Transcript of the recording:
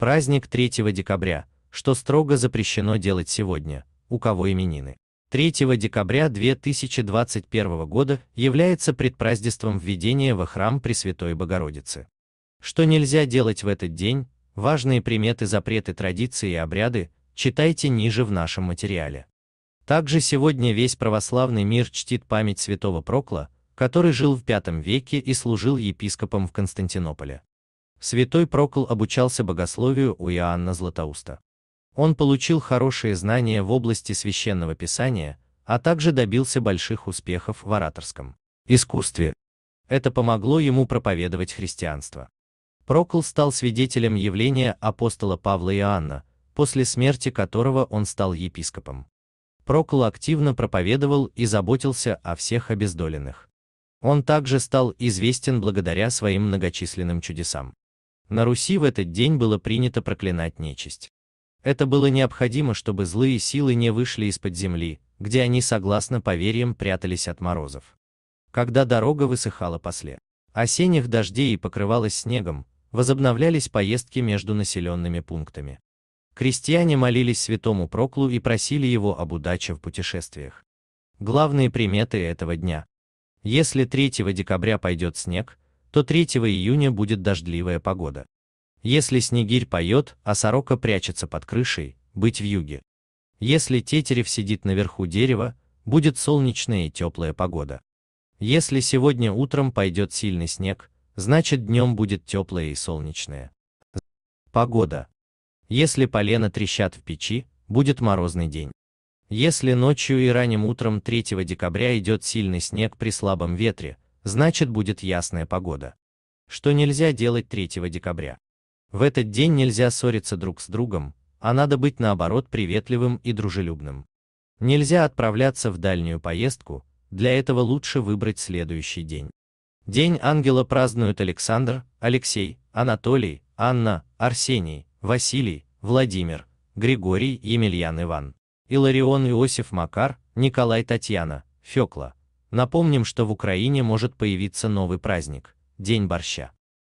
праздник 3 декабря, что строго запрещено делать сегодня, у кого именины. 3 декабря 2021 года является предпразднеством введения во храм Пресвятой Богородицы. Что нельзя делать в этот день, важные приметы, запреты, традиции и обряды, читайте ниже в нашем материале. Также сегодня весь православный мир чтит память святого Прокла, который жил в V веке и служил епископом в Константинополе. Святой Прокл обучался богословию у Иоанна Златоуста. Он получил хорошие знания в области священного писания, а также добился больших успехов в ораторском искусстве. Это помогло ему проповедовать христианство. Прокл стал свидетелем явления апостола Павла Иоанна, после смерти которого он стал епископом. Прокл активно проповедовал и заботился о всех обездоленных. Он также стал известен благодаря своим многочисленным чудесам. На Руси в этот день было принято проклинать нечисть. Это было необходимо, чтобы злые силы не вышли из-под земли, где они, согласно поверьям, прятались от морозов. Когда дорога высыхала после осенних дождей и покрывалась снегом, возобновлялись поездки между населенными пунктами. Крестьяне молились святому Проклу и просили его об удаче в путешествиях. Главные приметы этого дня. Если 3 декабря пойдет снег, то 3 июня будет дождливая погода. Если снегирь поет, а сорока прячется под крышей, быть в юге. Если тетерев сидит наверху дерева, будет солнечная и теплая погода. Если сегодня утром пойдет сильный снег, значит днем будет теплая и солнечная. Погода. Если полено трещат в печи, будет морозный день. Если ночью и ранним утром 3 декабря идет сильный снег при слабом ветре, значит будет ясная погода. Что нельзя делать 3 декабря? В этот день нельзя ссориться друг с другом, а надо быть наоборот приветливым и дружелюбным. Нельзя отправляться в дальнюю поездку, для этого лучше выбрать следующий день. День ангела празднуют Александр, Алексей, Анатолий, Анна, Арсений, Василий, Владимир, Григорий, Емельян Иван, Иларион Иосиф Макар, Николай Татьяна, Фекла. Напомним, что в Украине может появиться новый праздник – День борща.